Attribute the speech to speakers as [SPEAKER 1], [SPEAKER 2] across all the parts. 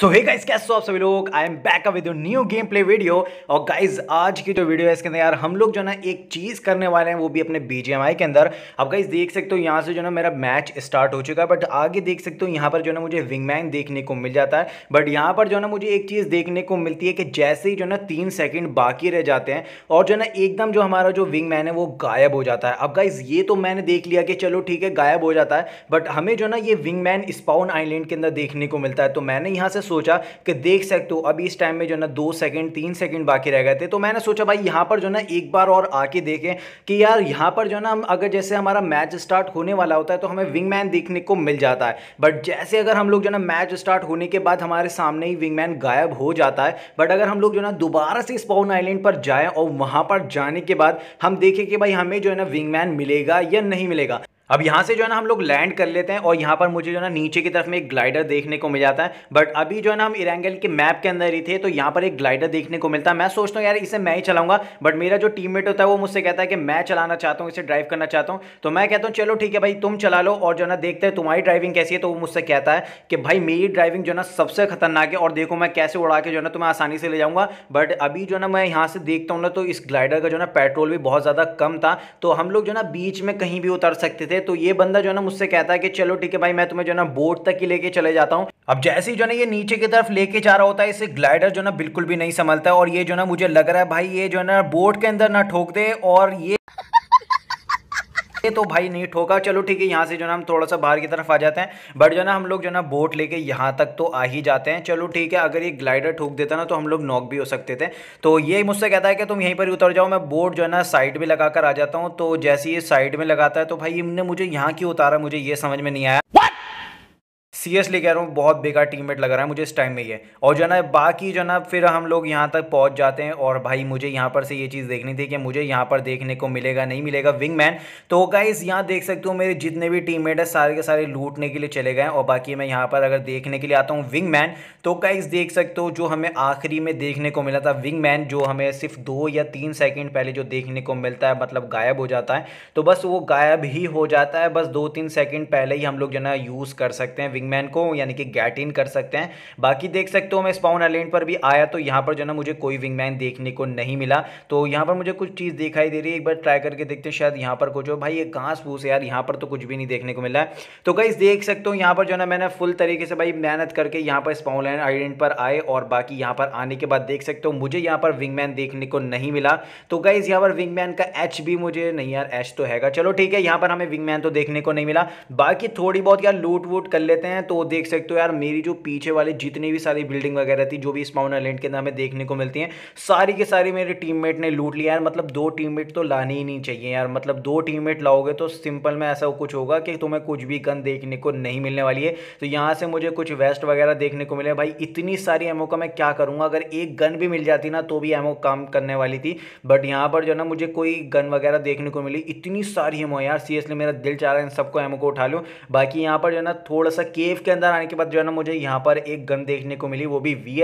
[SPEAKER 1] सो hey guys कैसे हो आप सभी लोग I am back up with new game play video और गाइस आज की जो वीडियो है इसके अंदर यार हम लोग जो ना एक चीज़ करने वाले हैं वो भी अपने बीजेएमआई के अंदर अब गाइस देख सकते हो यहाँ से जो ना मेरा मैच स्टार्ट हो चुका है बट आगे देख सकते हो यहाँ पर जो ना मुझे विंगमैन देखने को मिल जाता है बट यहाँ पर जो ना मुझे एक चीज़ देखने को मिलती है कि जैसे ही जो ना तीन सेकेंड बाकी रह जाते हैं और जो ना एकदम जो हमारा जो विंगमैन है वो गायब हो जाता है अब गाइज ये तो मैंने देख लिया कि चलो ठीक है गायब हो जाता है बट हमें जो ना ये विंगमैन स्पाउन आईलैंड के अंदर देखने को मिलता है तो मैंने यहाँ से सोचा कि देख सकते हो अभी इस टाइम में जो ना दो सेकंड तीन सेकंड बाकी रह गए थे तो मैंने सोचा भाई यहाँ पर जो ना एक बार और आके देखें कि यार यहाँ पर जो ना हम अगर जैसे हमारा मैच स्टार्ट होने वाला होता है तो हमें विंगमैन देखने को मिल जाता है बट जैसे अगर हम लोग जो ना मैच स्टार्ट होने के बाद हमारे सामने ही विंगमैन गायब हो जाता है बट अगर हम लोग जो ना दोबारा से स्पाउन आइलैंड पर जाएँ और वहाँ पर जाने के बाद हम देखें कि भाई हमें जो है ना विंगमैन मिलेगा या नहीं मिलेगा अब यहाँ से जो है ना हम लोग लैंड कर लेते हैं और यहाँ पर मुझे जो है ना नीचे की तरफ में एक ग्लाइडर देखने को मिल जाता है बट अभी जो है ना हम इरेंगल के मैप के अंदर ही थे तो यहाँ पर एक ग्लाइडर देखने को मिलता है मैं सोचता हूँ यार इसे मैं ही चलाऊंगा बट मेरा जो टीममेट होता है वो मुझसे कहता है कि मैं चलाना चाहता हूँ इसे ड्राइव करना चाहता हूँ तो मैं कहता हूँ चलो ठीक है भाई तुम चला लो और जो है ना देखते हैं तुम्हारी ड्राइविंग कैसी है तो वो मुझसे कहता है कि भाई मेरी ड्राइविंग जो ना सबसे खतरनाक है और देखो मैं कैसे उड़ा के जो ना तुम्हें आसानी से ले जाऊँगा बट अभी जो है ना मैं यहाँ से देखता हूँ ना तो इस ग्लाइडर का जो है ना पेट्रोल भी बहुत ज़्यादा कम था तो हम लोग जो ना बीच में कहीं भी उतर सकते थे थे तो ये बंदा जो है ना मुझसे कहता है कि चलो ठीक है भाई मैं तुम्हें जो है ना बोट तक ही लेके चले जाता हूँ अब जैसे ही जो ना ये नीचे की तरफ लेके जा रहा होता है इसे ग्लाइडर जो ना बिल्कुल भी नहीं संभलता और ये जो ना मुझे लग रहा है भाई ये जो है ना बोट के अंदर ना ठोक दे और ये ये तो भाई नहीं ठोका चलो ठीक है यहाँ से जो ना हम थोड़ा सा बाहर की तरफ आ जाते हैं बट जो ना हम लोग जो ना बोट लेके यहाँ तक तो आ ही जाते हैं चलो ठीक है अगर ये ग्लाइडर ठोक देता ना तो हम लोग नॉक भी हो सकते थे तो ये मुझसे कहता है कि तुम यहीं पर उतर जाओ मैं बोट जो है ना साइड में लगा आ जाता हूँ तो जैसे ये साइड में लगाता है तो भाई इनने मुझे यहाँ क्यों उतारा मुझे ये समझ में नहीं आया सीरियसली कह रहा हूँ बहुत बेकार टीममेट लग रहा है मुझे इस टाइम में ये और जो ना बाकी जो ना फिर हम लोग यहाँ तक पहुँच जाते हैं और भाई मुझे यहाँ पर से ये चीज़ देखनी थी कि मुझे यहाँ पर देखने को मिलेगा नहीं मिलेगा विंगमैन तो गाइज यहाँ देख सकते हो मेरे जितने भी टीम है सारे के सारे लूटने के लिए चले गए और बाकी मैं यहाँ पर अगर देखने के लिए आता हूँ मैन तो गाइज देख सकते हो जो हमें आखिरी में देखने को मिला था मैन जो हमें सिर्फ दो या तीन सेकेंड पहले जो देखने को मिलता है मतलब गायब हो जाता है तो बस वो गायब ही हो जाता है बस दो तीन सेकेंड पहले ही हम लोग जो ना यूज़ कर सकते हैं विंगमैन स्पिनमैन को यानी कि गैट इन कर सकते हैं बाकी देख सकते हो मैं स्पाउन आइलैंड पर भी आया तो यहाँ पर जो ना मुझे कोई विंगमैन देखने को नहीं मिला तो यहाँ पर मुझे कुछ चीज़ दिखाई दे रही है एक बार ट्राई करके देखते हैं शायद यहाँ पर कुछ हो भाई ये घास फूस यार यहाँ पर तो कुछ भी नहीं देखने को मिला तो कई देख सकते हो यहाँ पर जो ना मैंने फुल तरीके से भाई मेहनत करके यहाँ पर स्पाउन आइलैंड पर आए और बाकी यहाँ पर आने के बाद देख सकते हो मुझे यहाँ पर विंगमैन देखने को नहीं मिला तो कई यहाँ पर विंगमैन का एच भी मुझे नहीं यार एच तो हैगा चलो ठीक है यहाँ पर हमें विंगमैन तो देखने को नहीं मिला बाकी थोड़ी बहुत यार लूट वूट कर लेते हैं हैं तो देख सकते हो यार मेरी जो पीछे वाले जितनी भी सारी बिल्डिंग वगैरह थी जो भी स्पाउन आइलैंड के अंदर हमें देखने को मिलती हैं सारी के सारी मेरे टीममेट ने लूट लिया यार मतलब दो टीममेट तो लाने ही नहीं चाहिए यार मतलब दो टीममेट लाओगे तो सिंपल में ऐसा कुछ होगा कि तुम्हें कुछ भी गन देखने को नहीं मिलने वाली है तो यहाँ से मुझे कुछ वेस्ट वगैरह देखने को मिले भाई इतनी सारी एमओ का मैं क्या करूँगा अगर एक गन भी मिल जाती ना तो भी एमओ काम करने वाली थी बट यहाँ पर जो ना मुझे कोई गन वगैरह देखने को मिली इतनी सारी एमओ यार सीरियसली मेरा दिल चाह रहा है इन सबको एमओ को उठा लूँ बाकी यहाँ पर जो ना थोड़ा सा के केव के अंदर आने के बाद जो है ना मुझे यहाँ पर एक गन देखने को मिली वो भी वी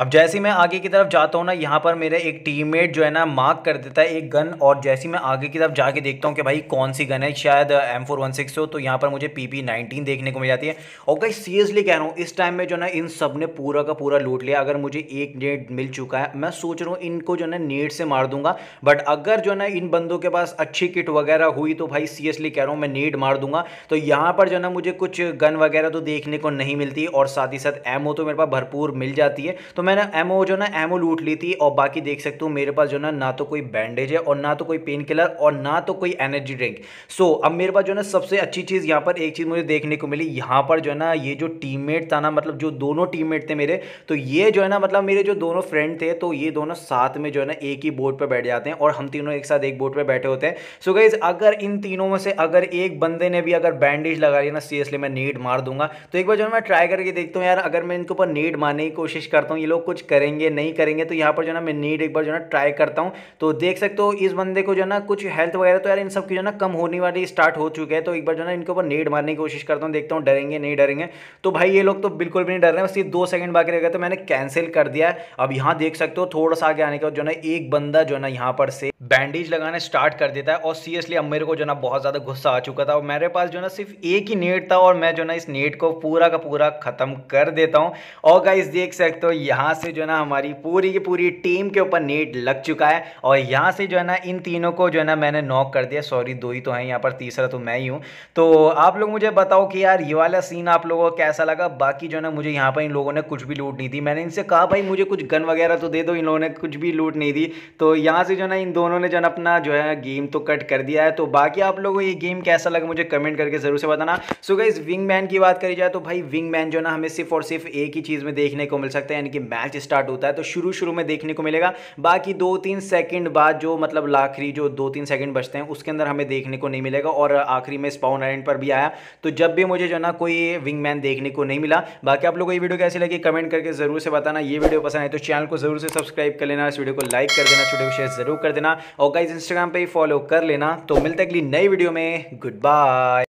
[SPEAKER 1] अब जैसे ही मैं आगे की तरफ जाता हूँ ना यहाँ पर मेरे एक टीममेट जो है ना मार्क कर देता है एक गन और जैसे ही मैं आगे की तरफ जाके देखता हूँ कि भाई कौन सी गन है शायद एम फोर वन सिक्स हो तो यहाँ पर मुझे पी पी नाइनटीन देखने को मिल जाती है और कहीं सीरियसली कह रहा हूँ इस टाइम में जो ना इन सब ने पूरा का पूरा लूट लिया अगर मुझे एक नेट मिल चुका है मैं सोच रहा हूँ इनको जो है ना नेट से मार दूंगा बट अगर जो ना इन बंदों के पास अच्छी किट वगैरह हुई तो भाई सीरियसली कह रहा हूँ मैं नेट मार दूंगा तो यहाँ पर जो है ना मुझे कुछ गन वगैरह तो देखने को नहीं मिलती और साथ ही साथ एमओ तो मेरे पास भरपूर मिल जाती है तो मैंने एमओ जो ना एमओ लूट ली थी और बाकी देख सकते हो मेरे पास जो ना ना तो कोई बैंडेज है और ना तो कोई पेन किलर और ना तो कोई एनर्जी ड्रिंक सो so, अब मेरे पास जो ना सबसे अच्छी चीज़ यहाँ पर एक चीज़ मुझे देखने को मिली यहाँ पर जो है ना ये जो टीम था ना मतलब जो दोनों टीम थे मेरे तो ये जो है ना मतलब मेरे जो दोनों फ्रेंड थे तो ये दोनों साथ में जो है ना एक ही बोर्ड पर बैठ जाते हैं और हम तीनों एक साथ एक बोर्ड पर बैठे होते हैं सो गाइज अगर इन तीनों में से अगर एक बंदे ने भी अगर बैंडेज लगा लिया ना सीरियसली मैं नेट मार दूंगा तो एक बार जो है मैं ट्राई करके देखता हूँ यार अगर मैं इनके ऊपर नेट मारने की कोशिश करता हूँ ये लोग लोग कुछ करेंगे नहीं करेंगे तो यहाँ पर जो ना मैं नीड एक बार जो ना ट्राई करता हूँ तो देख सकते हो इस बंदे को जो ना कुछ हेल्थ वगैरह तो यार इन सब की जो ना कम होने वाली स्टार्ट हो चुके हैं तो एक बार जो ना इनके ऊपर नीड मारने की कोशिश करता हूँ देखता हूँ डरेंगे नहीं डरेंगे तो भाई ये लोग तो बिल्कुल भी नहीं डर रहे हैं बस ये दो सेकंड बाकी रह गए तो मैंने कैंसिल कर दिया अब यहाँ देख सकते हो थोड़ा सा आगे आने के बाद जो ना एक बंदा जो ना यहाँ पर से बैंडेज लगाना स्टार्ट कर देता है और सीरियसली अब मेरे को जो ना बहुत ज़्यादा गुस्सा आ चुका था और मेरे पास जो ना सिर्फ एक ही नेट था और मैं जो ना इस नेट को पूरा का पूरा ख़त्म कर देता हूँ और गाइस देख सकते हो यहाँ यहाँ से जो है ना हमारी पूरी की पूरी टीम के ऊपर नेट लग चुका है और यहाँ से जो है ना इन तीनों को जो है ना मैंने नॉक कर दिया सॉरी दो ही तो हैं यहाँ पर तीसरा तो मैं ही हूँ तो आप लोग मुझे बताओ कि यार ये वाला सीन आप लोगों को कैसा लगा बाकी जो है ना मुझे यहाँ पर इन लोगों ने कुछ भी लूट नहीं दी मैंने इनसे कहा भाई मुझे कुछ गन वगैरह तो दे दो इन लोगों ने कुछ भी लूट नहीं दी तो यहाँ से जो है ना इन दोनों ने जो है अपना जो है गेम तो कट कर दिया है तो बाकी आप लोगों को ये गेम कैसा लगा मुझे कमेंट करके ज़रूर से बताना सो इस विंग मैन की बात करी जाए तो भाई विंग मैन जो ना हमें सिर्फ और सिर्फ एक ही चीज़ में देखने को मिल सकता है यानी कि मैच स्टार्ट होता है तो शुरू शुरू में देखने को मिलेगा बाकी दो तीन सेकंड बाद जो मतलब आखिरी जो दो तीन सेकंड बचते हैं उसके अंदर हमें देखने को नहीं मिलेगा और आखिरी में स्पाउन आइलैंड पर भी आया तो जब भी मुझे जो ना कोई विंगमैन देखने को नहीं मिला बाकी आप लोगों को ये वीडियो कैसी लगी कमेंट करके जरूर से बताना ये वीडियो पसंद आए तो चैनल को जरूर से सब्सक्राइब कर लेना इस वीडियो को लाइक कर देना इस वीडियो को शेयर जरूर कर देना और गाइज इंस्टाग्राम पर ही फॉलो कर लेना तो मिलते अगली नई वीडियो में गुड बाय